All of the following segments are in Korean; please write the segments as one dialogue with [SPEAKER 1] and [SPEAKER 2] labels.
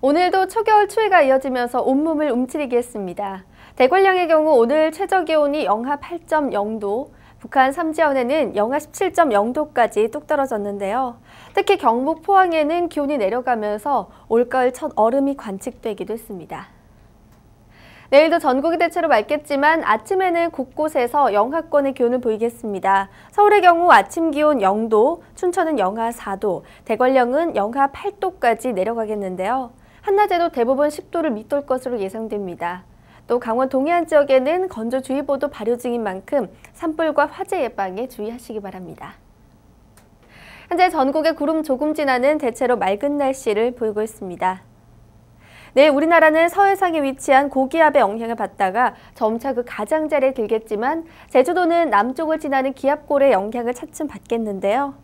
[SPEAKER 1] 오늘도 초겨울 추위가 이어지면서 온몸을 움츠리게 했습니다. 대관령의 경우 오늘 최저기온이 영하 8.0도, 북한 삼지연에는 영하 17.0도까지 뚝 떨어졌는데요. 특히 경북 포항에는 기온이 내려가면서 올가을 첫 얼음이 관측되기도 했습니다. 내일도 전국이 대체로 맑겠지만 아침에는 곳곳에서 영하권의 기온을 보이겠습니다. 서울의 경우 아침 기온 0도, 춘천은 영하 4도, 대관령은 영하 8도까지 내려가겠는데요. 한낮에도 대부분 10도를 밑돌 것으로 예상됩니다. 또 강원 동해안 지역에는 건조주의보도 발효 중인 만큼 산불과 화재 예방에 주의하시기 바랍니다. 현재 전국에 구름 조금 지나는 대체로 맑은 날씨를 보이고 있습니다. 내일 우리나라는 서해상에 위치한 고기압의 영향을 받다가 점차 그 가장자리에 들겠지만 제주도는 남쪽을 지나는 기압골의 영향을 차츰 받겠는데요.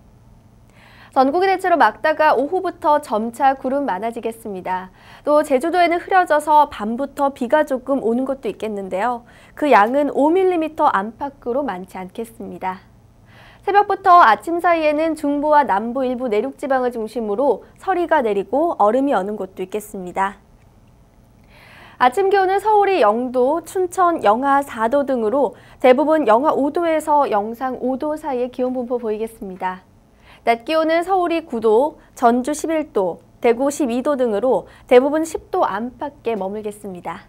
[SPEAKER 1] 전국이 대체로 막다가 오후부터 점차 구름 많아지겠습니다. 또 제주도에는 흐려져서 밤부터 비가 조금 오는 곳도 있겠는데요. 그 양은 5mm 안팎으로 많지 않겠습니다. 새벽부터 아침 사이에는 중부와 남부 일부 내륙지방을 중심으로 서리가 내리고 얼음이 어는 곳도 있겠습니다. 아침 기온은 서울이 0도, 춘천 영하 4도 등으로 대부분 영하 5도에서 영상 5도 사이의 기온 분포 보이겠습니다. 낮 기온은 서울이 9도, 전주 11도, 대구 12도 등으로 대부분 10도 안팎에 머물겠습니다.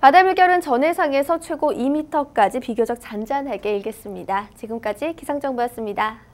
[SPEAKER 1] 바다 물결은 전 해상에서 최고 2m까지 비교적 잔잔하게 일겠습니다. 지금까지 기상정보였습니다.